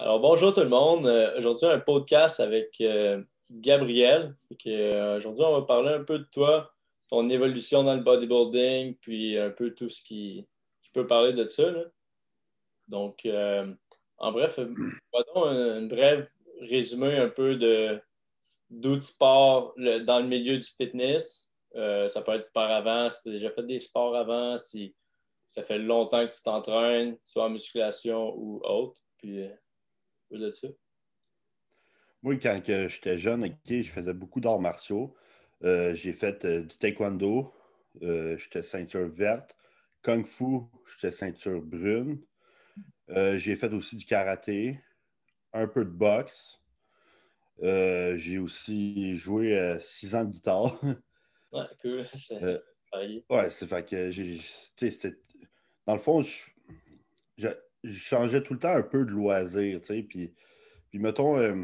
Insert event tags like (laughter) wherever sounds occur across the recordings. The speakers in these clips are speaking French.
Alors, bonjour tout le monde. Euh, aujourd'hui, un podcast avec euh, Gabriel. Euh, aujourd'hui, on va parler un peu de toi, ton évolution dans le bodybuilding, puis un peu tout ce qui, peut parler de ça. Donc, en bref, un, bref résumé un peu de d'où tu pars dans le milieu du fitness. ça peut être par avant, si tu as déjà fait des sports avant, si ça fait longtemps que tu t'entraînes, soit en musculation ou autre. Puis, oui, Moi, quand j'étais jeune, okay, je faisais beaucoup d'arts martiaux. Euh, j'ai fait euh, du taekwondo, euh, j'étais ceinture verte. Kung fu, j'étais ceinture brune. Euh, j'ai fait aussi du karaté, un peu de boxe. j'ai aussi joué six ans de guitare. ouais, cool. (laughs) C'est ouais, c'est fait que j'ai. Dans le fond, je, je changeais tout le temps un peu de loisirs, tu sais. Puis, puis mettons, euh,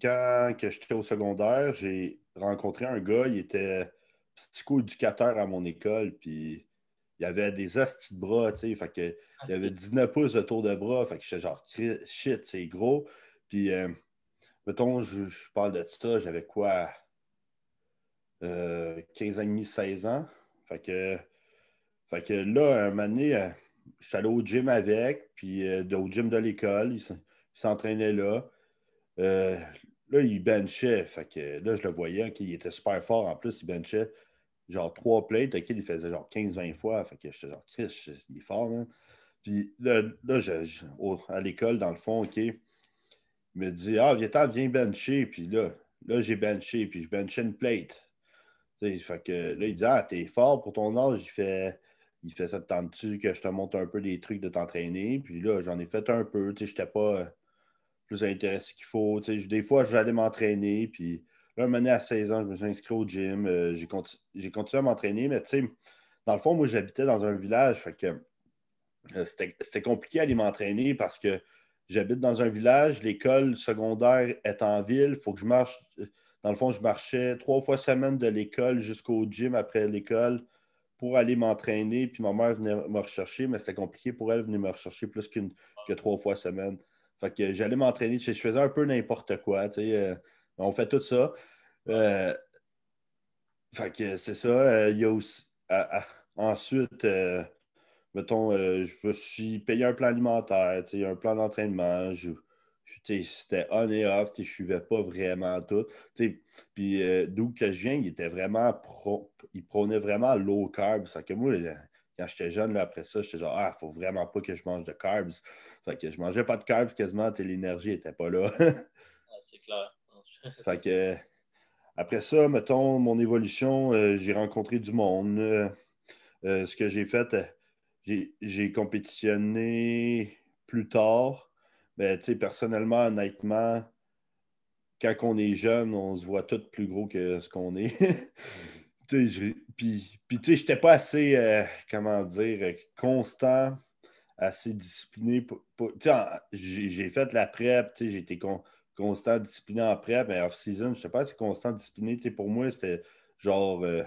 quand que j'étais au secondaire, j'ai rencontré un gars, il était psycho-éducateur à mon école, puis il avait des astis de bras, tu sais. Fait que, il avait 19 (laughs) pouces autour de bras, fait que j'étais genre, shit, c'est gros. Puis, euh, mettons, je, parle de ça, j'avais quoi, euh, 15 ans et demi, 16 ans. Fait que, fait que là, un moment donné, euh, je suis allé au gym avec, puis euh, au gym de l'école, il s'entraînait là. Euh, là, il benchait. Fait que là, je le voyais, Il était super fort en plus, il benchait genre trois plates, il faisait genre 15-20 fois. Fait que j'étais genre Chris, il est fort, hein. Puis là, là je, à l'école, dans le fond, OK, il me dit Ah, viens viens bencher. Puis là, là, j'ai benché, puis je benchais une plate. fait que là, il dit Ah, t'es fort pour ton âge. Il fait il fait ça temps temps que je te montre un peu des trucs de t'entraîner. Puis là, j'en ai fait un peu. Je n'étais pas euh, plus intéressé qu'il faut. des fois, je aller m'entraîner. Puis là, un à 16 ans, je me suis inscrit au gym. Euh, j'ai, continué à m'entraîner. Mais tu sais, dans le fond, moi, j'habitais dans un village. que euh, c'était, compliqué à aller m'entraîner parce que j'habite dans un village. L'école secondaire est en ville. Il faut que je marche. Dans le fond, je marchais trois fois semaine de l'école jusqu'au gym après l'école pour aller m'entraîner, puis ma mère venait me rechercher, mais c'était compliqué pour elle de venir me rechercher plus qu'une que trois fois semaine. Fait que j'allais m'entraîner, je faisais un peu n'importe quoi, tu sais, euh, on fait tout ça. Euh, fait que c'est ça, euh, il y a aussi... ensuite, mettons, je me suis payé un plan alimentaire, tu sais, un plan d'entraînement, je c'était on et off, je ne suivais pas vraiment tout. Puis euh, d'où que je viens, il était vraiment pro, il prônait vraiment low carb. que moi, quand j'étais jeune, après ça, j'étais genre Ah, faut vraiment pas que je mange de carbs. Je que je mangeais pas de carbs quasiment, l'énergie n'était pas là. (laughs) c'est clair. (laughs) que, après ça, mettons, mon évolution, euh, j'ai rencontré du monde. Euh, ce que j'ai fait, j'ai compétitionné plus tard. Mais ben, personnellement, honnêtement, quand on est jeune, on se voit tout plus gros que ce qu'on est. (laughs) puis, tu sais, pas assez, euh, comment dire, constant, assez discipliné. j'ai fait la prep, tu sais, j'étais constant, discipliné en prep, mais off-season, je sais pas si constant, discipliné. pour moi, c'était genre, euh,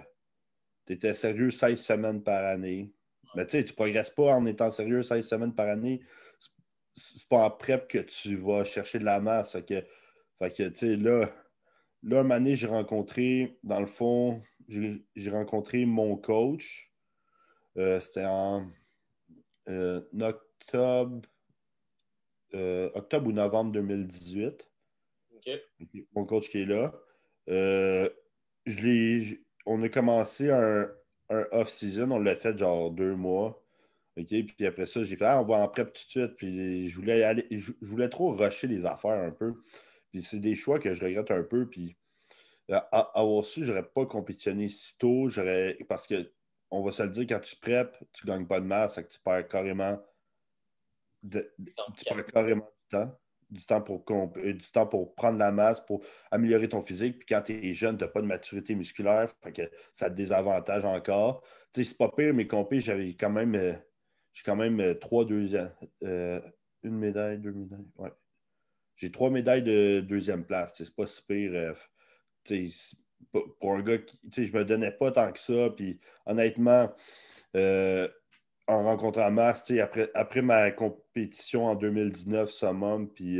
tu étais sérieux 16 semaines par année. Mais ben, tu sais, progresses pas en étant sérieux 16 semaines par année c'est pas en prep que tu vas chercher de la masse. que, là, une année, j'ai rencontré, dans le fond, j'ai rencontré mon coach. Euh, c'était en euh, octobre, euh, octobre ou novembre 2018. mon coach qui est là. on a commencé un, un off-season, on l'a fait genre deux mois puis après ça, j'ai fait ah, on va en prep tout de suite. Puis je voulais aller, je, voulais trop rusher les affaires un peu. Puis c'est des choix que je regrette un peu. Puis euh, à, avoir su, j'aurais pas compétitionné si tôt. J'aurais, parce que on va se le dire, quand tu prep, tu gagnes pas de masse, que tu perds carrément tu perds carrément du temps. Du temps, pour, euh, du temps pour prendre la masse, pour améliorer ton physique. Puis quand tu es jeune, tu n'as pas de maturité musculaire, fait que ça te désavantage encore. Tu sais, c'est pas pire, mais compé, j'avais quand même euh, j'ai quand même euh, trois deuxièmes. Euh, une médaille, deux médailles. Ouais. J'ai trois médailles de deuxième place. C'est pas si pire. Euh, pour un gars qui. Je me donnais pas tant que ça. Puis honnêtement, en rencontrant Mars, après, après ma compétition en 2019, Summum, puis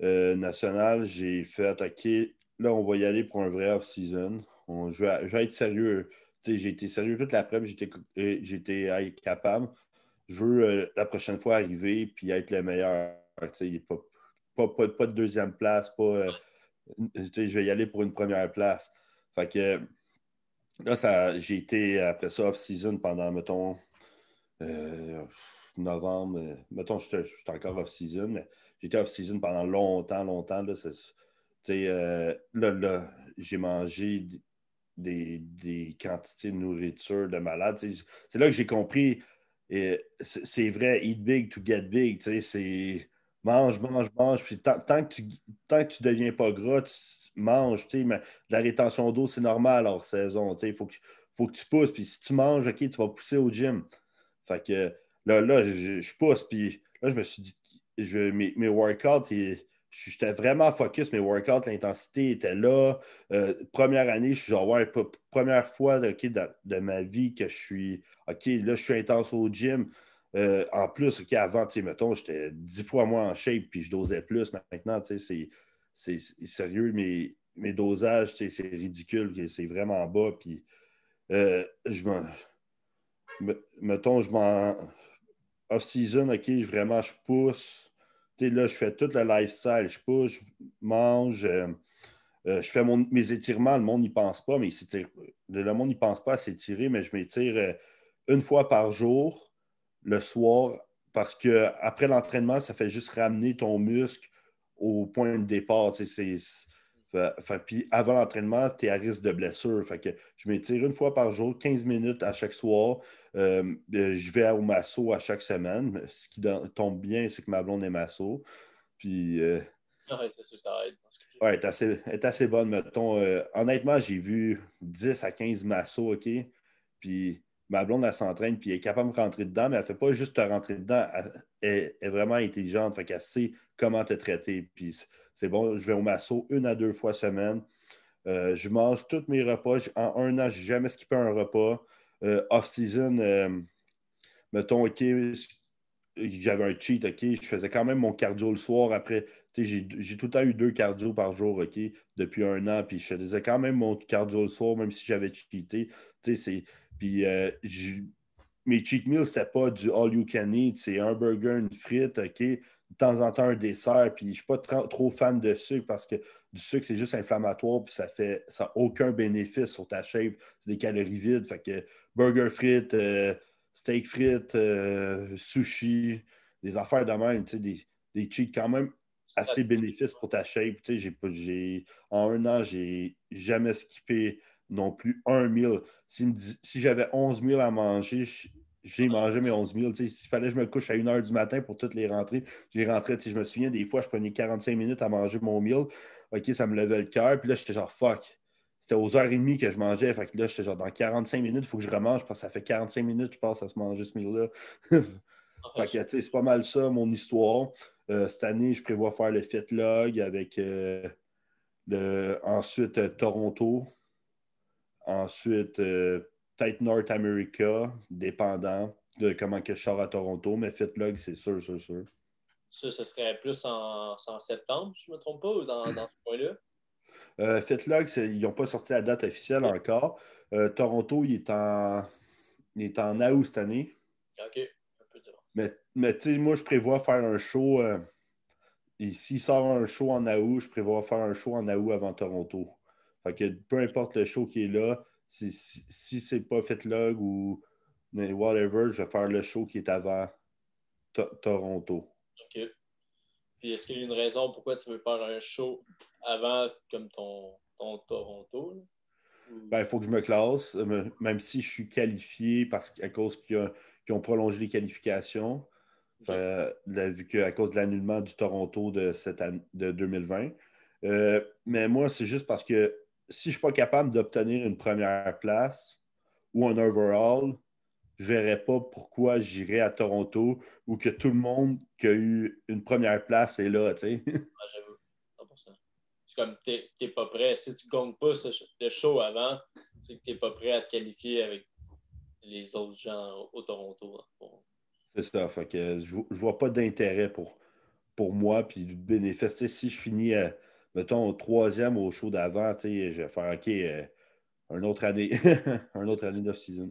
National, j'ai fait OK, là, on va y aller pour un vrai off-season. je, vais, être sérieux j'ai été sérieux toute la preuve, j'étais euh, capable. Je veux euh, la prochaine fois arriver puis être le meilleur. Pas de deuxième place, pas euh, je vais y aller pour une première place. Fait que là, j'ai été après ça off-season pendant, mettons, novembre. Mettons, je suis encore off-season, mais j'étais off-season pendant longtemps, longtemps. Là, là, là j'ai mangé des, quantités de nourriture de malade. C'est là que j'ai compris, et c'est vrai, eat big to get big. C'est mange, mange, mange. Puis tant, que tu tant que tu deviens pas gras, tu manges. Mais la rétention d'eau, c'est normal hors saison. Il faut que, faut que tu pousses. Puis si tu manges, OK, tu vas pousser au gym. Fait que là, là je, pousse. Puis là, je me suis dit, je, mes, mes workouts, J'étais vraiment focus, mes workouts, l'intensité était là. Euh, première année, je suis genre, ouais, première fois de, ma vie que je suis, OK, là, je suis intense au gym. Euh, en plus, OK, avant, tu sais, mettons, j'étais dix fois moins en shape, puis je dosais plus. Maintenant, tu sais, c'est sérieux, mes, mes dosages, tu c'est ridicule, c'est vraiment bas, puis euh, je me Mettons, je m'en... Off-season, OK, vraiment, je pousse là, je fais tout le lifestyle. Je pousse, je mange, euh, euh, je fais mes étirements. Le monde n'y pense pas, mais le monde n'y pense pas à s'étirer, mais je m'étire euh, une fois par jour, le soir, parce que après l'entraînement, ça fait juste ramener ton muscle au point de départ. Puis avant l'entraînement, tu es à risque de blessure. je m'étire une fois par jour, 15 minutes à chaque soir. Euh, euh, je vais au masso à chaque semaine. Ce qui tombe bien, c'est que ma blonde est masso. Puis. c'est ça est assez, bonne, euh, honnêtement, j'ai vu 10 à 15 massos, OK? Puis ma blonde, elle s'entraîne, puis elle est capable de rentrer dedans, mais elle ne fait pas juste te rentrer dedans. Elle, est vraiment intelligente, fait qu'elle sait comment te traiter. Puis c'est bon, je vais au masso une à deux fois semaine. je mange tous mes repas. En un an, je n'ai jamais skippé un repas. Euh, off-season, euh, mettons, OK, j'avais un cheat, OK, je faisais quand même mon cardio le soir après. J'ai tout le temps eu deux cardio par jour, OK, depuis un an, puis je faisais quand même mon cardio le soir, même si j'avais cheaté. Puis euh, mes cheat meals, c'était pas du all you can eat, c'est un burger, une frite, OK, de temps en temps un dessert, puis je ne suis pas trop fan de sucre parce que du sucre, c'est juste inflammatoire, puis ça fait ça aucun bénéfice sur ta shape. C'est des calories vides. Fait que burger frites, euh, steak frites, euh, sushi, des affaires de même, des, des cheats quand même assez bénéfices pour ta shape. J'ai, en un an, j'ai jamais skippé non plus un mille Si, si j'avais 11 000 à manger, j'ai mangé mes 11 000. S'il fallait que je me couche à 1 h du matin pour toutes les rentrées, j'ai rentré si Je me souviens, des fois, je prenais 45 minutes à manger mon meal. OK, ça me levait le cœur. Puis là, j'étais genre, fuck. C'était aux heures et demie que je mangeais. Fait là, j'étais genre, dans 45 minutes, il faut que je remange parce que ça fait 45 minutes, que je passe à se manger ce meal-là. (laughs) fait que, c'est pas mal ça, mon histoire. Euh, cette année, je prévois faire le Fit Log avec euh, le, ensuite euh, Toronto. Ensuite, peut-être North America, dépendant de comment que je sors à Toronto, mais Fitlog, c'est sûr, sûr, sûr. Ça, ce serait plus en, septembre, je ne me trompe pas, ou dans, ce point-là? (clears throat) Euh, Fitlog, ils n'ont pas sorti la date officielle encore. Euh, Toronto, il est, en, il est en août cette année. OK. Mais, mais tu sais, moi, je prévois faire un show. Euh, s'il sort un show en août, je prévois faire un show en août avant Toronto. Fait peu importe le show qui est là, si, si, c'est pas Fitlog ou whatever, je vais faire le show qui est avant Toronto. OK. Puis est-ce qu'il y a une raison pourquoi tu veux faire un show avant comme ton, Toronto? Ben, il faut que je me classe, euh, même si je suis qualifié parce qu'à cause qu'ils ont prolongé les qualifications, euh, vu qu'à cause de l'annulement du Toronto de, cette année, de 2020. Euh, mais moi, c'est juste parce que si je ne suis pas capable d'obtenir une première place ou un overall, je ne verrais pas pourquoi j'irais à Toronto ou que tout le monde qui a eu une première place est là, tu sais. J'avoue, 100%. C'est comme, tu pas prêt. Si tu ne gagnes pas le show avant, c'est que tu n'es pas prêt à te qualifier avec les autres gens au, Toronto. C'est ça. que je ne vois pas d'intérêt pour, pour moi puis du bénéfice. si je finis à mettons, au troisième au show d'avant, je vais faire OK, euh, une autre année, (laughs) une autre année d'off-season.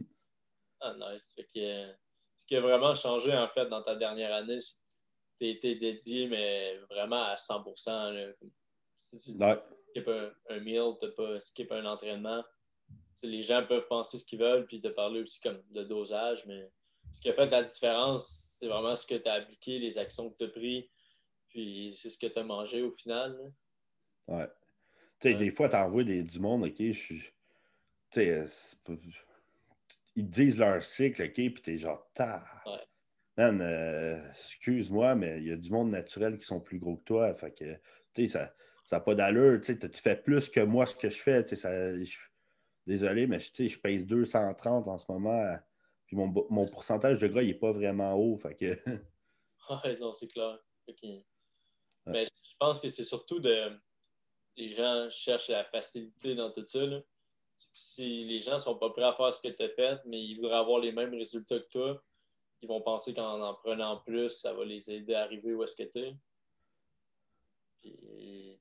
Ah, nice. Euh, ce qui a vraiment changé, en fait, dans ta dernière année, c'est tu as été dédié, mais vraiment à 100 Si tu skippes un, meal, tu pas un entraînement, les gens peuvent penser ce qu'ils veulent, puis te parler aussi comme de dosage, mais ce qui a fait la différence, c'est vraiment ce que tu as appliqué, les actions que tu as prises, puis c'est ce que tu as mangé au final. Ouais. Tu des fois, t'envoies du monde, OK, je suis. ils disent leur cycle, OK, puis t'es genre, tard. Euh, excuse-moi, mais il y a du monde naturel qui sont plus gros que toi. Fait que, tu ça n'a pas d'allure. Tu fais plus que moi ce que je fais. Ça, désolé, mais je, je pèse 230 en ce moment. Puis mon, mon pourcentage de gras, il n'est pas vraiment haut. Fait que... (laughs) c'est clair. Mais je pense que c'est surtout de les gens cherchent la facilité dans tout ça. Si les gens ne sont pas prêts à faire ce que tu as fait, mais ils voudraient avoir les mêmes résultats que toi, ils vont penser qu'en en prenant plus, ça va les aider à arriver où est-ce que tu es. Puis,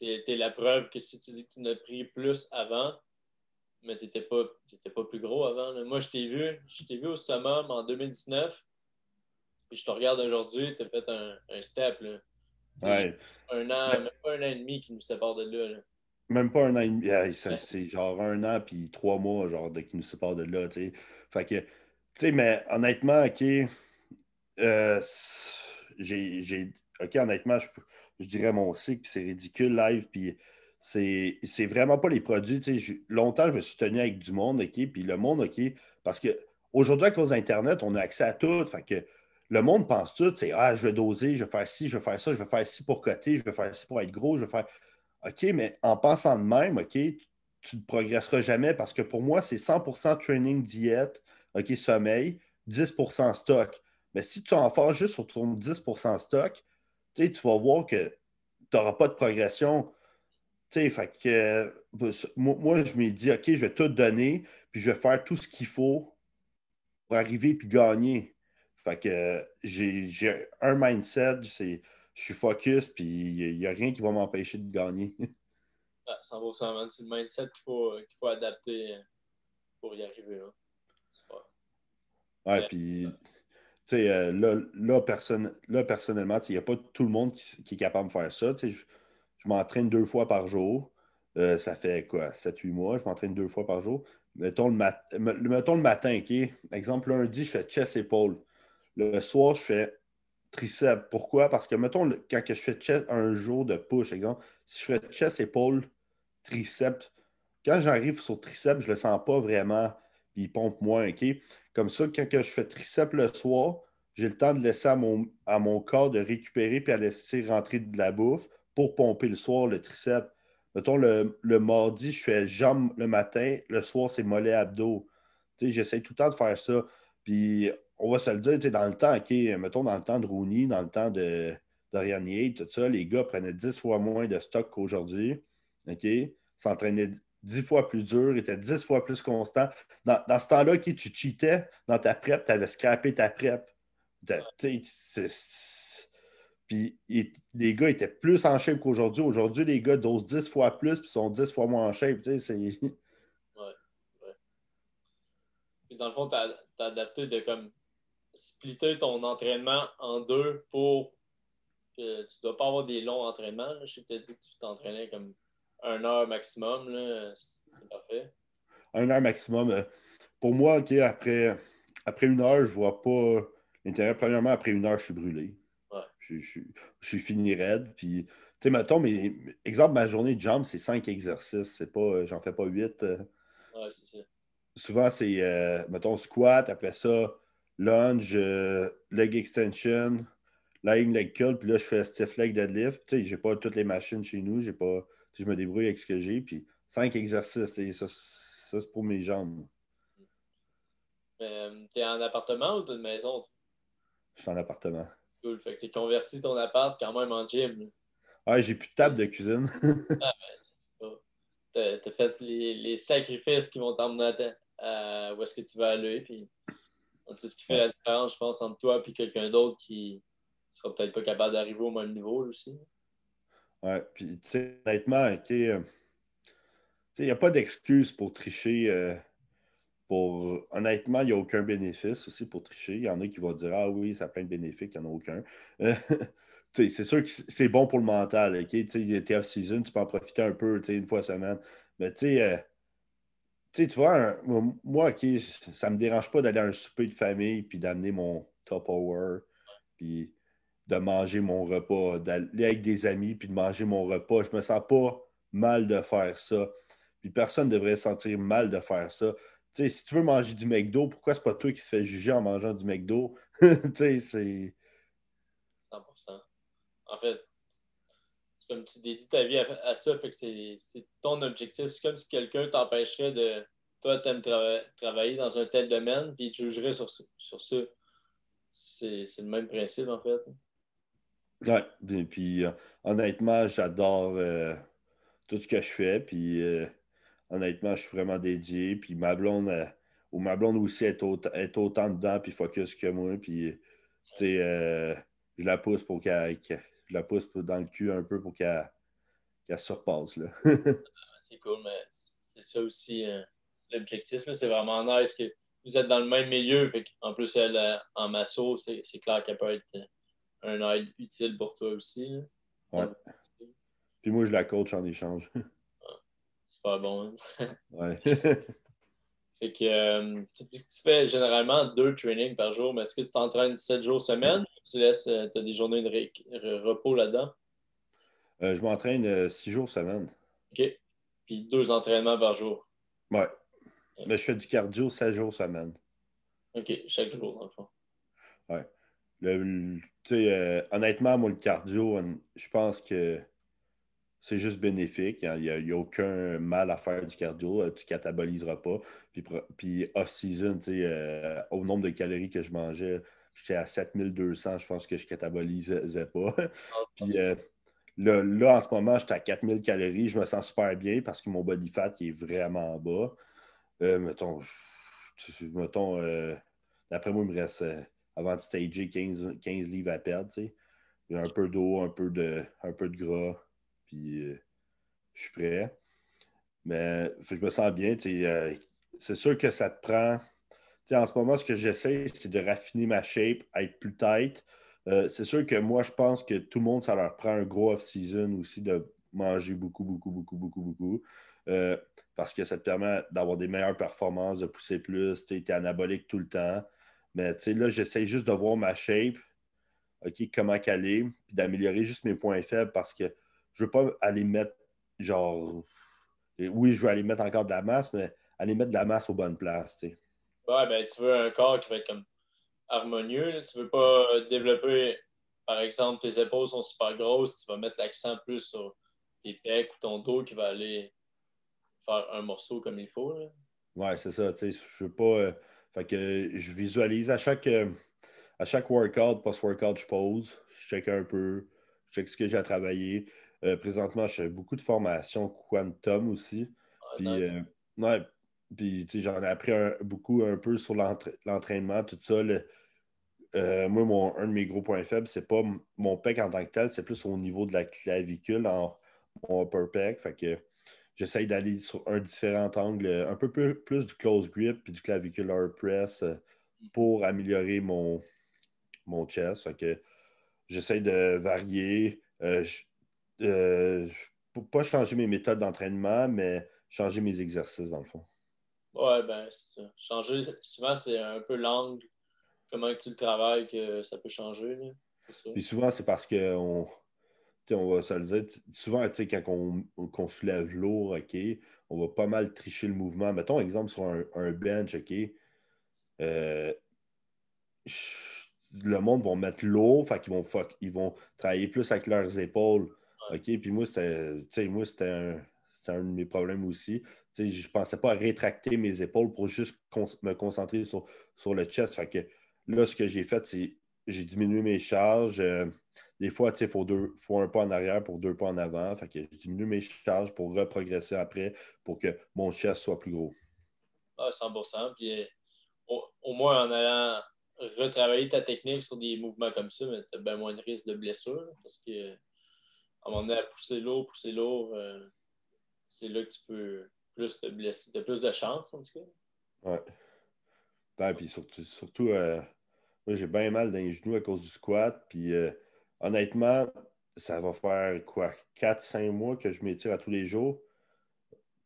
es la preuve que si tu dis que tu n'as pris plus avant, mais tu n'étais pas, plus gros avant. Moi, je t'ai vu, je t'ai vu au summum en 2019. je te regarde aujourd'hui, tu as fait un, step. Un an, même pas un an et demi qui nous sépare de là. Même pas un an et demi. c'est genre un an puis trois mois genre de, qui nous sépare de là. Fait que, mais honnêtement, OK, euh, j'ai. OK, honnêtement, je, dirais mon cycle, c'est ridicule live, puis c'est vraiment pas les produits. longtemps, je me suis tenu avec du monde, OK, puis le monde, OK, parce que aujourd'hui, à cause d'Internet, on a accès à tout le monde pense tout, c'est Ah, je vais doser, je vais faire ci, je vais faire ça, je vais faire ci pour côté, je vais faire ci pour être gros, je vais faire. OK, mais en pensant de même, OK, tu ne progresseras jamais parce que pour moi, c'est 100 training, diète, OK, sommeil, 10 stock. Mais si tu en fais juste sur ton 10 stock, tu vas voir que tu n'auras pas de progression. Fait que, euh, moi, je me dis, OK, je vais tout donner, puis je vais faire tout ce qu'il faut pour arriver et gagner. Fait que j'ai un mindset, je suis focus, puis il n'y a rien qui va m'empêcher de gagner. Ça (laughs) ah, man. c'est le mindset qu'il faut, qu'il faut adapter euh, pour y arriver. Là. Hein. Ouais, puis tu sais, euh, là, personne, là personnellement, il n'y a pas tout le monde qui, est capable de faire ça. Je, m'entraîne deux fois par jour. Euh, ça fait quoi, 7-8 mois, je m'entraîne deux fois par jour. Mettons le, mat mettons le matin, OK? Exemple, lundi, je fais chest-épaule. Le soir, je fais triceps. Pourquoi? Parce que, mettons, quand je fais chest, un jour de push, exemple, si je fais chest, épaule, triceps, quand j'arrive sur triceps, je le sens pas vraiment, puis il pompe moins, OK? Comme ça, quand je fais triceps le soir, j'ai le temps de laisser à mon, à mon corps de récupérer puis à laisser rentrer de la bouffe pour pomper le soir le triceps. Mettons, le, mardi, je fais jambe le matin, le soir, c'est mollet abdos. J'essaie tout le temps de faire ça. Puis on va se le dire, dans le temps, qui mettons dans le temps de Rooney, dans le temps de, de Yates, tout ça, les gars prenaient 10 fois moins de stock qu'aujourd'hui. OK? S'entraînaient 10 fois plus dur, étaient 10 fois plus constants. Dans, ce temps-là, tu cheatais dans ta prep, tu avais scrappé ta prep. Puis les gars étaient plus en shape qu'aujourd'hui. Aujourd'hui, les gars dosent 10 fois plus puis sont 10 fois moins en shape. Ouais, Puis dans le fond, tu as, adapté de comme splitter ton entraînement en deux pour que euh, tu ne dois pas avoir des longs entraînements. Je t'ai dit que tu t'entraînais comme un heure maximum. C'est parfait. Un heure maximum. Euh, pour moi, après, après une heure, je ne vois pas l'intérêt. Premièrement, après une heure, je suis brûlé. Je, suis fini raide. Puis, tu sais, mettons, mais, exemple, ma journée de jambes, c'est cinq exercices. C'est pas, euh, j'en fais pas huit. Souvent, c'est, mettons, squat, après ça, lunge, euh, leg extension, leg curl, puis là, je fais stiff leg deadlift. Tu sais, j'ai pas toutes les machines chez nous, pas. Je me débrouille avec ce que j'ai, puis cinq exercices, ça, c'est pour mes jambes. Tu euh, t'es en appartement ou dans une maison? Je suis en appartement. Cool, fait que t'es converti ton appart quand même en gym. Ouais, ah, j'ai plus de table de cuisine. (laughs) Ah, ben, tu t'as, fait les, sacrifices qui vont t'emmener à, où est-ce que tu vas aller, puis c'est ce qui fait la différence, je pense, entre toi et quelqu'un d'autre qui sera peut-être pas capable d'arriver au même niveau aussi. Oui, puis tu sais, honnêtement, euh, il n'y a pas d'excuse pour tricher. Euh, pour... Honnêtement, il n'y a aucun bénéfice aussi pour tricher. Il y en a qui vont dire Ah oui, ça a plein de bénéfices, il n'y en a aucun. (laughs) c'est sûr que c'est bon pour le mental. OK? Tu es off-season, tu peux en profiter un peu une fois semaine. Mais tu sais, euh, tu vois, moi, ça ça me dérange pas d'aller à un souper de famille puis d'amener mon top-hour puis de manger mon repas, d'aller avec des amis puis de manger mon repas. Je me sens pas mal de faire ça. Puis personne ne devrait sentir mal de faire ça. si tu veux manger du McDo, pourquoi c'est pas toi qui se fais juger en mangeant du McDo? (laughs) tu sais, c'est... 100%. En fait, comme tu dédies ta vie à, ça, que c'est ton objectif. C'est comme si quelqu'un t'empêcherait de. Toi, travailler dans un tel domaine, puis tu jugerais sur, sur ça. C'est le même principe, en fait. Ouais, puis euh, honnêtement, j'adore euh, tout ce que je fais, puis euh, honnêtement, je suis vraiment dédié, puis ma blonde, ou ma blonde aussi est, est, autant dedans, puis focus que moi, puis tu je la pousse pour qu'elle je la pousse dans le cul un peu pour qu'elle surpasse. (laughs) c'est cool, mais c'est ça aussi euh, l'objectif. C'est vraiment nice que vous êtes dans le même milieu. en plus, elle, euh, en masseau c'est clair qu'elle peut être euh, un aide utile pour toi aussi. Puis moi, je la coach en échange. (laughs) C'est pas bon. Hein. (laughs) fait que tu tu fais généralement deux trainings par jour, mais est-ce que tu t'entraînes sept jours semaine tu laisses, euh, tu as des journées de repos là-dedans? Euh, je m'entraîne euh, six jours semaine. OK. Puis deux entraînements par jour. Oui, Mais je fais du cardio sept jours semaine. OK, chaque jour, dans le fond. Ouais. honnêtement, moi, le cardio, je pense que c'est juste bénéfique. Hein. Il n'y a, aucun mal à faire du cardio. Tu ne cataboliseras pas. Puis, puis off-season, au nombre de calories que je mangeais, J'étais à 7200, je pense que je ne catabolisais pas. Ah, (laughs) euh, là, en ce moment, j'étais à 4000 calories. Je me sens super bien parce que mon body fat est vraiment bas. Euh, mettons, mettons euh, d'après moi, il me reste, avant de stager, 15, 15 livres à perdre. Un peu d'eau, un, peu de, un peu de gras, puis je suis prêt. Mais je me sens bien. c'est sûr que ça te prend en ce moment, ce que j'essaie, c'est de raffiner ma shape, être plus tight. Euh, c'est sûr que moi, je pense que tout le monde, ça leur prend un gros off-season aussi de manger beaucoup, beaucoup, beaucoup, beaucoup, beaucoup. Euh, parce que ça te permet d'avoir des meilleures performances, de pousser plus. Tu es anabolique tout le temps. Mais là, j'essaie juste de voir ma shape, OK, comment caler puis d'améliorer juste mes points faibles parce que je ne veux pas aller mettre genre. Oui, je veux aller mettre encore de la masse, mais aller mettre de la masse aux bonnes places. Ouais, ben, tu veux un corps qui va être comme harmonieux. Tu Tu veux pas développer, par exemple, tes épaules sont super grosses, tu vas mettre l'accent plus sur tes pecs ou ton dos qui va aller faire un morceau comme il faut. Oui, Ouais, c'est ça. Tu je veux pas. Euh, fait que je visualise à chaque, euh, à chaque workout, post-workout, je pose, je check un peu, je check ce que j'ai à travailler. Euh, présentement, je fais beaucoup de formations quantum aussi. puis, j'en ai appris beaucoup un peu sur l'entraînement, tout ça. Euh, moi, un de mes gros points faibles, c'est pas mon pec en tant que tel, c'est plus au niveau de la clavicule, en, mon upper pec. Fait que j'essaye d'aller sur un différent angle, un peu plus, du close grip puis du hard press euh, pour améliorer mon, mon chest. Fait que j'essaie de varier. Euh, pas changer mes méthodes d'entraînement, mais changer mes exercices dans le fond. Ouais, ben, Changer, souvent, c'est un peu l'angle, comment tu le travailles, que ça peut changer. Là. Puis souvent, c'est parce que on, on va se le dire, souvent, tu sais, quand on, on, soulève lourd, OK, on va pas mal tricher le mouvement. Mettons, exemple, sur un, un bench, OK, euh, le monde va mettre l'eau fait qu'ils vont, ils vont travailler plus avec leurs épaules. OK, puis moi, c'était, tu sais moi, c'était un c'est un de mes problèmes aussi. je ne pensais pas à rétracter mes épaules pour juste me concentrer sur, sur le chest. Fait que là, ce que j'ai fait, c'est j'ai diminué mes charges. Euh, des fois, il faut, deux, faut un pas en arrière pour deux pas en avant. Fait que je diminue mes charges pour reprogresser après pour que mon chest soit plus gros. Ah, 100 euh, au, moins, en allant retravailler ta technique sur des mouvements comme ça, ben, tu as bien moins de risques de blessure. Parce que, à un moment donné, à pousser lourd, pousser lourd, euh, c'est là que tu peux plus te blesser. de plus de chance, en tout cas. Ouais. ben puis surtout, surtout euh, moi, j'ai bien mal dans les genoux à cause du squat. Puis euh, honnêtement, ça va faire quoi, 4-5 mois que je m'étire à tous les jours.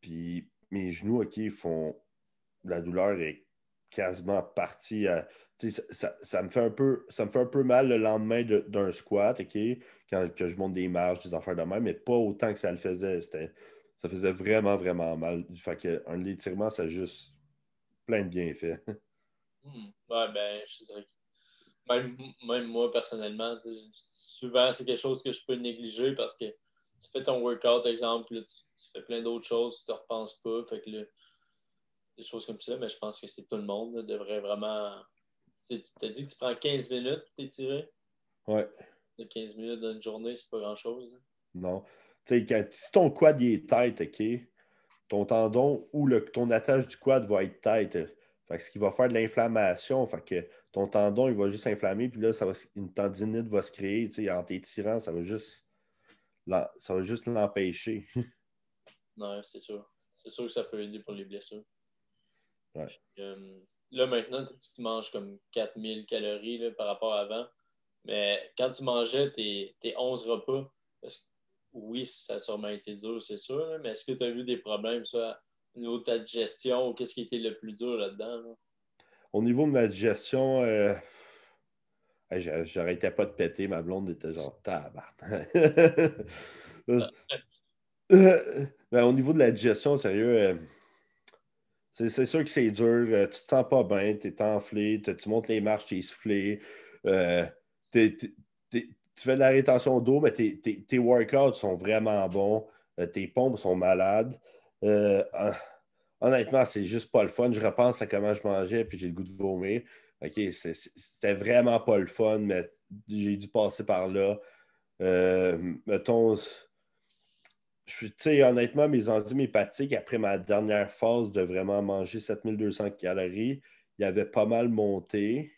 Puis mes genoux, OK, font. La douleur est quasiment partie à. Ça, ça, me fait un peu, ça me fait un peu mal le lendemain d'un squat, OK, quand que je monte des marches, des affaires de même, mais pas autant que ça le faisait. C'était ça faisait vraiment, vraiment mal. Fait qu'un étirement, ça a juste plein de bienfaits. (laughs) Hmm. Ouais, ben, je même, moi, personnellement, souvent, c'est quelque chose que je peux négliger parce que tu fais ton workout, exemple, tu, fais plein d'autres choses, tu ne te repenses pas. Fait que des choses comme ça, mais je pense que c'est tout le monde devrait vraiment. Tu t'as dit que tu prends 15 minutes pour t'étirer? Ouais. 15 minutes d'une journée, c'est pas grand-chose. Non si ton quad est tight, OK, ton tendon ou le, ton attache du quad va être tête. Fait que ce qui va faire de l'inflammation, fait que ton tendon, il va juste s'inflammer puis là, ça une tendinite va se créer, en t'étirant, ça va juste ça va juste l'empêcher. non, (laughs) c'est sûr. C'est sûr que ça peut aider pour les blessures. Euh, là, maintenant, tu manges comme 4000 calories là, par rapport à avant. Mais quand tu mangeais tes, 11 repas, oui, ça a sûrement été dur, c'est sûr, mais est-ce que tu as vu des problèmes, au niveau de ta digestion? qu'est-ce qui était le plus dur là-dedans? Au niveau de ma digestion, euh, j'arrêtais pas de péter, ma blonde était genre tabarnak. (laughs) au niveau de la digestion, sérieux, euh, c'est sûr que c'est dur. Euh, tu te sens pas bien, tu es enflé, tu montes les marches, tu es soufflé. tu tu fais de la rétention d'eau, mais tes, workouts sont vraiment bons, euh, tes pompes sont malades. Euh, ah, honnêtement, c'est juste pas le fun. Je repense à comment je mangeais, puis j'ai le goût de vomir. OK, c'était vraiment pas le fun, mais j'ai dû passer par là. Euh, mettons, je, honnêtement, mes enzymes hépatiques, après ma dernière phase de vraiment manger 7200 calories, il y avait pas mal monté.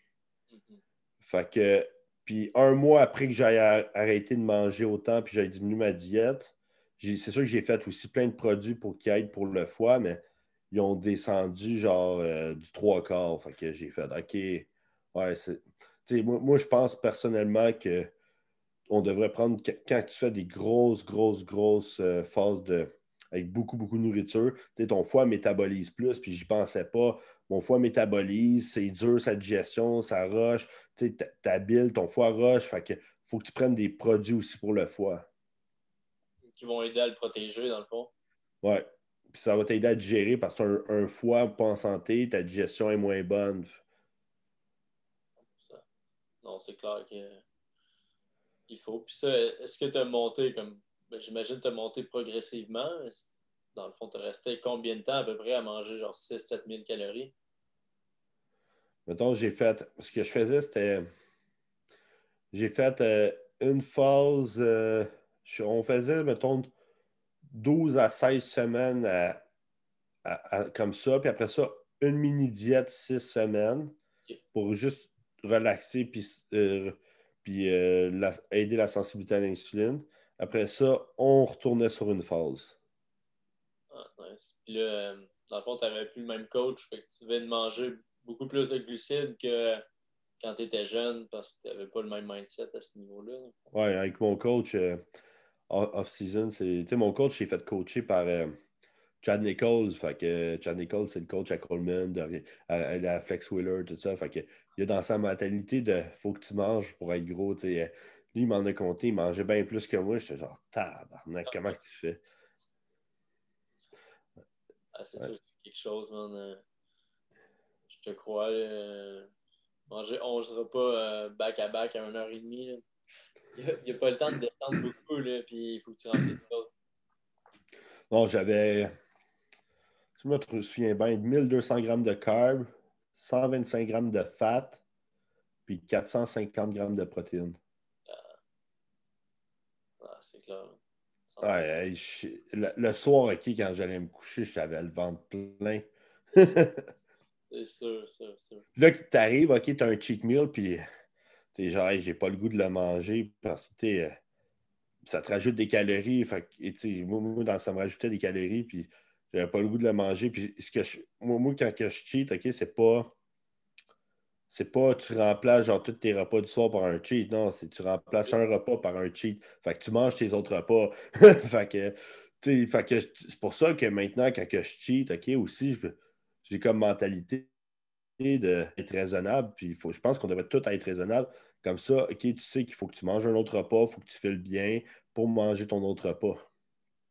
Mm-hmm. Fait que puis un mois après que j'ai arrêté de manger autant, puis j'ai diminué ma diète, c'est sûr que j'ai fait aussi plein de produits pour qu'ils aident pour le foie, mais ils ont descendu genre euh, du trois quarts. Fait que j'ai fait OK. Ouais, c'est. Moi, moi, je pense personnellement que on devrait prendre quand tu fais des grosses, grosses, grosses euh, phases de, avec beaucoup, beaucoup de nourriture, tu ton foie métabolise plus, puis j'y pensais pas. Mon foie métabolise, c'est dur sa digestion, ça roche, tu sais, ton foie roche, fait que faut que tu prennes des produits aussi pour le foie. Qui vont aider à le protéger, dans le fond. Ouais. Puis ça va t'aider à digérer parce qu'un un foie pas en santé, ta digestion est moins bonne. Non, c'est clair qu'il faut. Puis ça, est-ce que tu as monté comme ben, j'imagine, te monter progressivement. Dans le fond, tu restais combien de temps à peu près à manger genre 6-7 000 calories? Mettons, j'ai fait. Ce que je faisais, c'était. J'ai fait euh, une phase. Euh, on faisait, mettons, 12 à 16 semaines comme ça. Puis après ça, une mini-diète 6 semaines pour juste relaxer puis, euh, aider la sensibilité à l'insuline. Après ça, on retournait sur une phase. Ah, nice. Puis là, euh, dans le fond, tu n'avais plus le même coach, fait que tu devais manger beaucoup plus de glucides que quand tu étais jeune parce que tu n'avais pas le même mindset à ce niveau-là. Oui, avec mon coach, euh, off-season, c'est. Tu sais, mon coach, j'ai fait coacher par. Euh, Chad Nichols, fait que Chad Nichols, c'est le coach à Coleman, à, la Flex Wheeler, tout ça. Fait que, il a dans sa mentalité de faut que tu manges pour être gros. Lui, il m'en a compté, il mangeait bien plus que moi. J'étais genre, tabarnak, ah. comment tu fais? Ah, c'est ouais. sûr quelque chose, man. Euh, je te crois. Euh, manger 11 repas euh, back-à-back à 1h30, demie. il n'y a, pas le temps de descendre beaucoup, là, puis il faut que tu rentres. autre. Non, j'avais, je me souviens bien, 1200 grammes de carbs, 125 grammes de fat, puis 450 grammes de protéines. Ah, le, soir, OK, quand j'allais me coucher, j'avais le ventre plein. c'est sûr, Là, tu arrives, OK, tu as un cheat meal, puis es genre, j'ai pas le goût de le manger parce que euh, ça te rajoute des calories. moi, ça me rajoutait des calories, puis j'avais pas le goût de le manger. Puis ce que moi, quand je cheat, OK, c'est pas c'est pas tu remplaces genre tous tes repas du soir par un cheat. Non, c'est tu remplaces un repas par un cheat. Fait que tu manges tes autres repas. (laughs) fait que, c'est pour ça que maintenant, quand que je cheat, OK, aussi, j'ai comme mentalité d'être raisonnable. Puis faut, je pense qu'on devrait tous être raisonnable. Comme ça, OK, tu sais qu'il faut que tu manges un autre repas, il faut que tu le bien pour manger ton autre repas.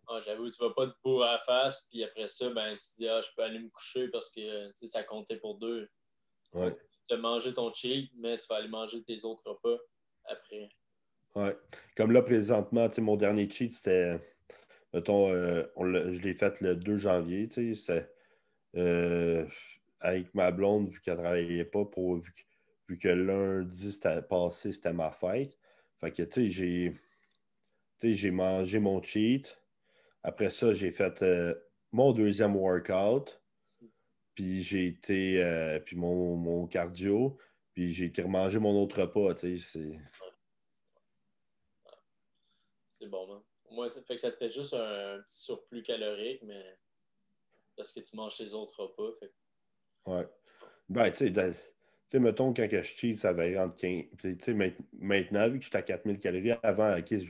Ah, j'avoue, tu vas pas de bourrer à la face, puis après ça, ben, tu te dis, ah, je peux aller me coucher parce que ça comptait pour deux. Ouais de manger ton cheat, mais tu vas aller manger tes autres repas après. Ouais. Comme là, présentement, mon dernier cheat, c'était. Euh, je l'ai fait le 2 janvier, tu euh, avec ma blonde, vu qu'elle ne travaillait pas, pour, vu, que, lundi, c'était passé, c'était ma fête. Fait que, tu sais, j'ai. mangé mon cheat. Après ça, j'ai fait euh, mon deuxième workout puis j'ai été, euh, puis mon, mon, cardio, puis j'ai été remanger mon autre repas, tu sais. C'est bon, hein. moi, fait que ça te fait juste un petit surplus calorique, mais parce que tu manges tes autres repas. Fait... Ouais. Ben, tu sais, mettons, quand je cheat, ça va être entre 15. Tu sais, maintenant, vu que je suis à 4000 calories, avant, je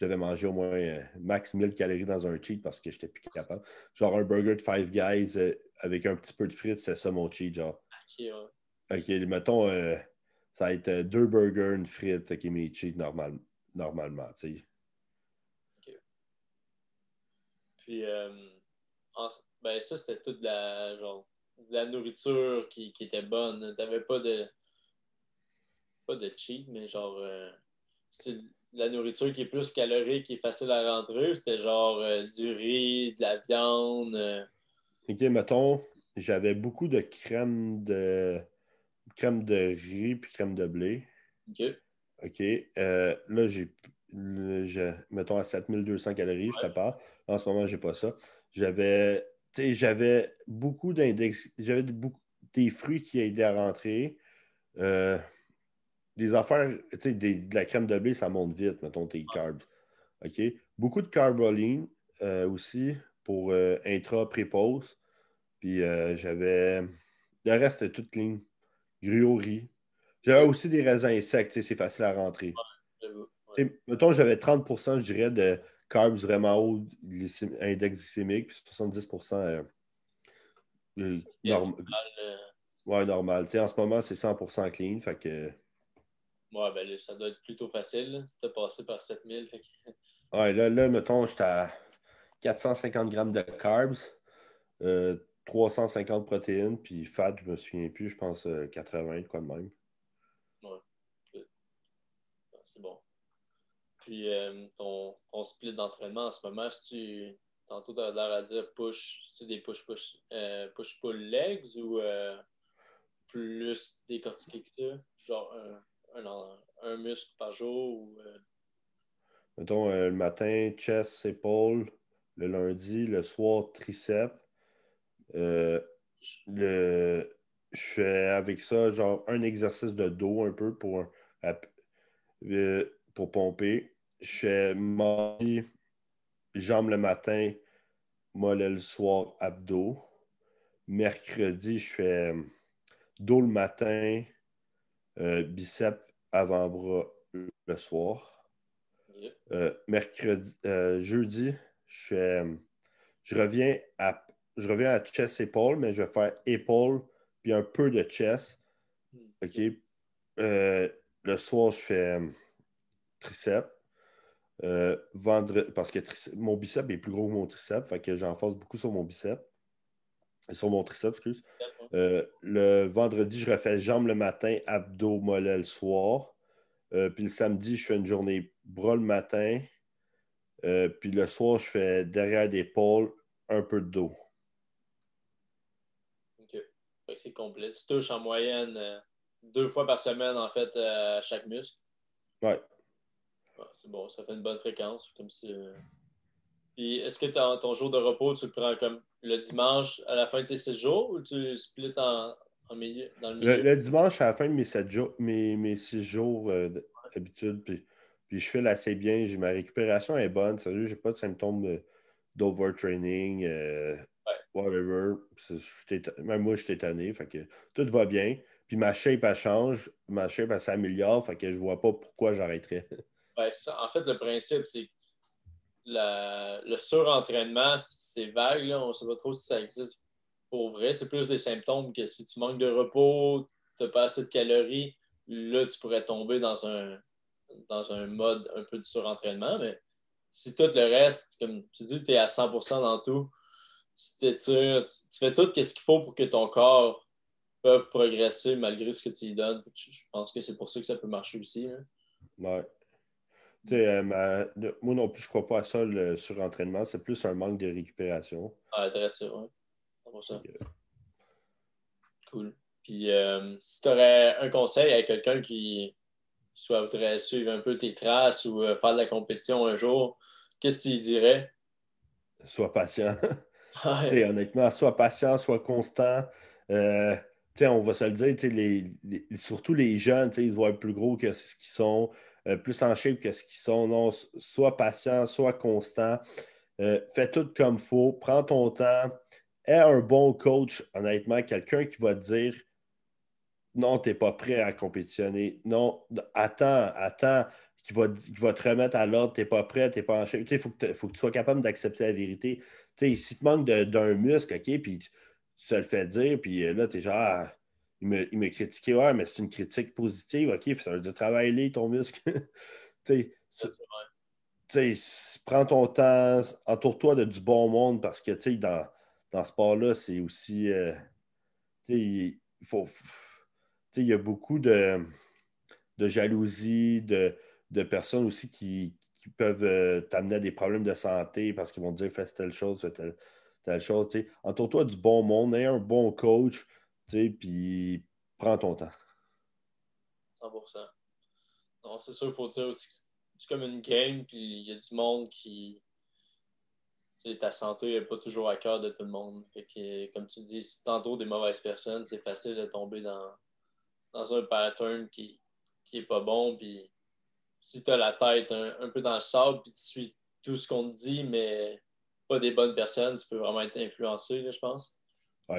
je devais manger au moins euh, max 1000 calories dans un cheat parce que j'étais plus capable. Genre un burger de Five Guys euh, avec un petit peu de frites, c'est ça mon cheat, genre. Ok, ouais. Ok, mettons, euh, ça va être deux burgers, une frite, ok, mes cheats normal, normalement, tu Ok. Puis, ben ça, c'était toute la, genre, la nourriture qui, était bonne. Tu pas de. Pas de cheat, mais genre la nourriture qui est plus calorique, qui facile à rentrer, c'était genre euh, du riz, de la viande? Euh? OK, mettons, j'avais beaucoup de crème de crème de riz puis crème de blé. OK. OK. Euh, là, j'ai, mettons, à 7200 calories, je te parle. en ce moment, j'ai pas ça. J'avais, j'avais beaucoup d'index, j'avais beaucoup des fruits qui aidaient à rentrer des affaires, tu sais, de la crème de blé, ça monte vite, mettons tes carbs. OK? Beaucoup de carboline euh, aussi pour euh, intra, pré Puis euh, j'avais. Le reste, tout clean. ligne. riz. J'avais aussi des raisins secs, tu sais, c'est facile à rentrer. Mettons, j'avais 30 je dirais, de carbs vraiment haut, index glycémique, puis 70 normal. Ouais, normal. Tu en ce moment, c'est 100 clean, fait que. Ouais, ben ça doit être plutôt facile. Tu as passé par 7000. (laughs) Ouais, là, là, mettons, j'étais à 450 grammes de carbs, euh, 350 protéines, puis fat, je me souviens plus, je pense 80, euh, quoi de même. Ouais. C'est bon. Puis euh, ton, ton, split d'entraînement en ce moment, si tu. Tantôt, tu as l'air à dire push, tu des push-push, euh, push-pull legs ou plus des que ça? Genre un, muscle par jour? Ou, euh, Mettons, euh, le matin, chest, épaule. Le lundi, le soir, triceps. Euh, je fais avec ça, genre, un exercice de dos un peu pour, pour pomper. Je fais mardi, jambes le matin, mollet le soir, abdos. Mercredi, je fais dos le matin, biceps avant-bras le soir. Euh, mercredi, euh, jeudi, je, euh, je, reviens à, je reviens à chest épaule, mais je vais faire épaule puis un peu de chest. Hmm. OK. le soir, je fais triceps. vendre, parce que mon bicep est plus gros que mon tricep, fait que j'en fasse beaucoup sur mon bicep sur mon triceps, excuse. Euh, le vendredi, je refais jambes le matin, abdos, mollets le soir. Euh, puis le samedi, je fais une journée bras le matin. Euh, puis le soir, je fais derrière des l'épaule, un peu de dos. OK. c'est complet. Tu touches en moyenne euh, deux fois par semaine, en fait, à chaque muscle. Ouais. c'est bon, ça fait une bonne fréquence. Puis est-ce que ton jour de repos, tu le prends comme le dimanche à la fin de tes 7 jours ou tu splits en, milieu, dans le Le, dimanche à la fin de mes 7 jours, mes, mes 6 jours euh, d'habitude, puis, puis, je file assez bien. ma récupération est bonne, Je n'ai pas de symptômes d'overtraining, euh, whatever. Même moi, je suis étonné. fait que tout va bien. Puis ma shape, elle change, ma shape, elle s'améliore, fait que je vois pas pourquoi j'arrêterais. en fait, le principe, c'est le surentraînement, c'est vague. On ne sait pas trop si ça existe pour vrai. C'est plus des symptômes que si tu manques de repos, tu n'as pas assez de calories, là, tu pourrais tomber dans un, dans un mode un peu de surentraînement. Mais si tout le reste, comme tu dis, tu es à 100 dans tout, tu fais tout ce qu'il faut pour que ton corps puisse progresser malgré ce que tu lui donnes. Je, pense que c'est pour ça que ça peut marcher aussi. Hein. Euh, moi non plus, je ne crois pas à ça, le surentraînement. C'est plus un manque de récupération. Ah, très Ça. Euh, cool. Puis, euh, si tu aurais un conseil à quelqu'un qui soit voudrait suivre un peu tes traces ou faire de la compétition un jour, qu'est-ce que tu dirais? Sois patient. (laughs) Ouais. Honnêtement, sois patient, sois constant. Euh, on va se le dire, les, surtout les jeunes, ils se voient plus gros que ce qu'ils sont. Euh, plus en shape que ce qu'ils sont. Non, sois patient, sois constant, euh, fais tout comme il faut, prends ton temps, aie un bon coach, honnêtement, quelqu'un qui va te dire non, tu n'es pas prêt à compétitionner, non, attends, attends, qui va, qui va te remettre à l'ordre, tu n'es pas prêt, tu n'es pas en shape. Il faut, que tu sois capable d'accepter la vérité. T'sais, si tu manques d'un muscle, OK, puis tu te le fais dire, puis euh, là, tu es genre ah, il me, il me critiquait, ouais, mais c'est une critique positive, ok, ça veut dire travaille-les ton muscle. (laughs) tu sais, prends ton temps, entoure-toi de du bon monde parce que, tu dans, ce sport-là, c'est aussi. Euh, tu sais, il y a beaucoup de, de jalousie, de, personnes aussi qui, peuvent euh, t'amener à des problèmes de santé parce qu'ils vont dire fais telle chose, fais telle, telle chose. Entoure-toi du bon monde, aie un bon coach, puis prends ton temps. 100%. Non, c'est sûr, il faut dire aussi que c'est comme une game, puis il y a du monde qui. Tu ta santé n'est pas toujours à cœur de tout le monde. Fait que, comme tu dis, tantôt des mauvaises personnes, c'est facile de tomber dans, un pattern qui, qui est pas bon. Puis si tu as la tête un, peu dans le sable, puis tu suis tout ce qu'on te dit, mais pas des bonnes personnes, tu peux vraiment être influencé, je pense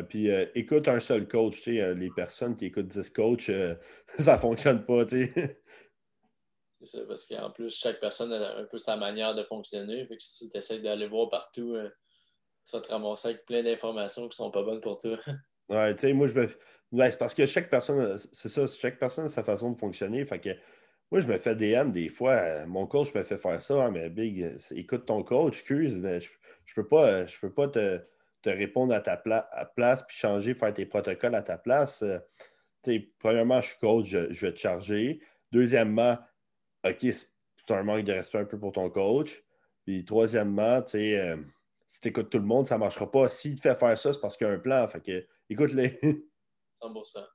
puis euh, écoute un seul coach. Euh, les personnes qui écoutent 10 coachs, euh, (laughs) ça ne fonctionne pas. C'est ça, parce qu'en plus, chaque personne a un peu sa manière de fonctionner. Fait que si tu essaies d'aller voir partout, ça te ramasse avec plein d'informations qui ne sont pas bonnes pour toi. (laughs) ouais, tu sais, moi, je me. parce que chaque personne, c'est ça, chaque personne a sa façon de fonctionner. Fait que moi, je me fais DM des fois. Mon coach me fait faire ça, hein, mais Big, écoute ton coach, excuse, mais je ne peux, pas, je peux pas te te répondre à ta à place, puis changer, faire tes protocoles à ta place. Euh, premièrement, je suis coach, je, vais te charger. Deuxièmement, OK, c'est un manque de respect un peu pour ton coach. Puis troisièmement, euh, si tu écoutes tout le monde, ça ne marchera pas. si te fais faire ça, c'est parce qu'il y a un plan. Fait que écoute-les. (laughs) 100%.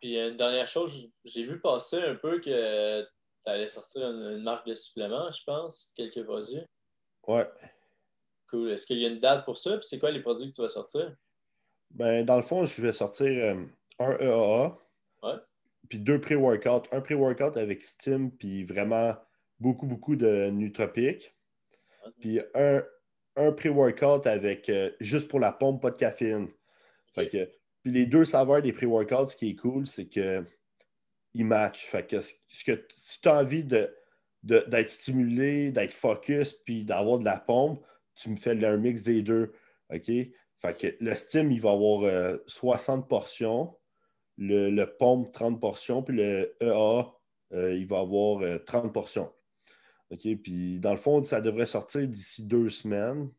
Puis euh, une dernière chose, j'ai vu passer un peu que tu allais sortir une, marque de supplément, je pense, quelques produits. Ouais. Cool. Est-ce qu'il y a une date pour ça? Puis c'est quoi les produits que tu vas sortir? Ben, dans le fond, je vais sortir euh, un EAA. Ouais. Puis deux pré-workouts. Un pré-workout avec Steam, puis vraiment beaucoup, beaucoup de nootropiques. Puis un, un pré-workout avec euh, juste pour la pompe, pas de caféine. puis les deux saveurs des pré-workouts, ce qui est cool, c'est que ils matchent. Fait que, si tu as envie d'être stimulé, d'être focus, puis d'avoir de la pompe, tu me fais un mix des deux. OK? Fait le steam, il va avoir 60 euh, portions, le, le pompe 30 portions, puis le EA, euh, il va avoir 30 euh, portions. OK? Puis dans le fond, ça devrait sortir d'ici deux semaines,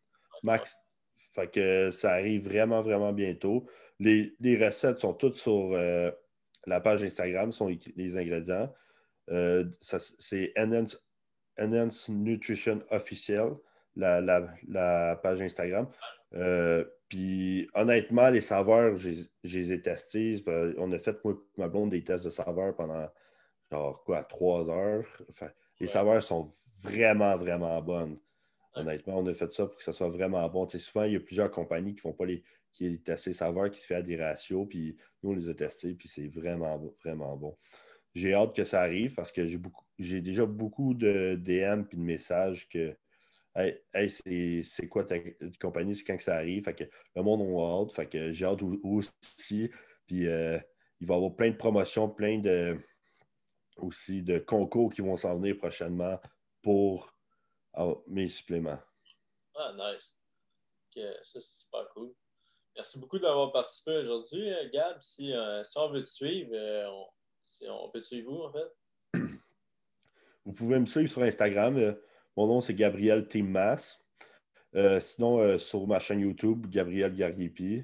max. ça arrive vraiment, vraiment bientôt. Les, recettes sont toutes sur la page Instagram, sont les ingrédients. c'est Enhanced Nutrition officiel la, page Instagram. Euh, puis honnêtement, les saveurs, je les ai testés. Euh, on a fait, moi ma blonde, des tests de saveurs pendant genre quoi, trois heures. les saveurs sont vraiment, vraiment bonnes. Honnêtement, on a fait ça pour que ça soit vraiment bon. Tu sais, souvent, il y a plusieurs compagnies qui font pas les, qui testent saveurs, qui se fait à des ratios, puis nous, on les a testés, puis c'est vraiment, vraiment bon. J'ai hâte que ça arrive parce que j'ai beaucoup j'ai déjà beaucoup de DM et de messages que Hey, c'est quoi ta compagnie? C'est quand que ça arrive? le monde on hâte. Fait que j'ai hâte aussi. Puis euh, il va y avoir plein de promotions, plein de aussi de concours qui vont s'en venir prochainement pour ah, mes suppléments. Ah, nice. Ça, c'est super cool. Merci beaucoup d'avoir participé aujourd'hui, euh, Gab. Euh, si, on veut te suivre, on, peut te suivre vous en fait? Vous pouvez me suivre sur Instagram. Mon nom, c'est Gabriel Timmas. Euh, sinon, euh, sur ma chaîne YouTube, Gabriel Gariepi.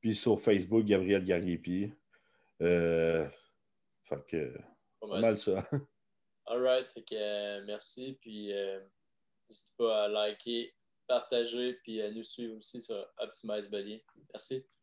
Puis sur Facebook, Gabriel Gariepi. Euh, fait que, pas mal, ça. (laughs) All right. Euh, merci. Puis, n'hésitez pas à liker, partager, puis à nous suivre aussi sur Optimize Merci.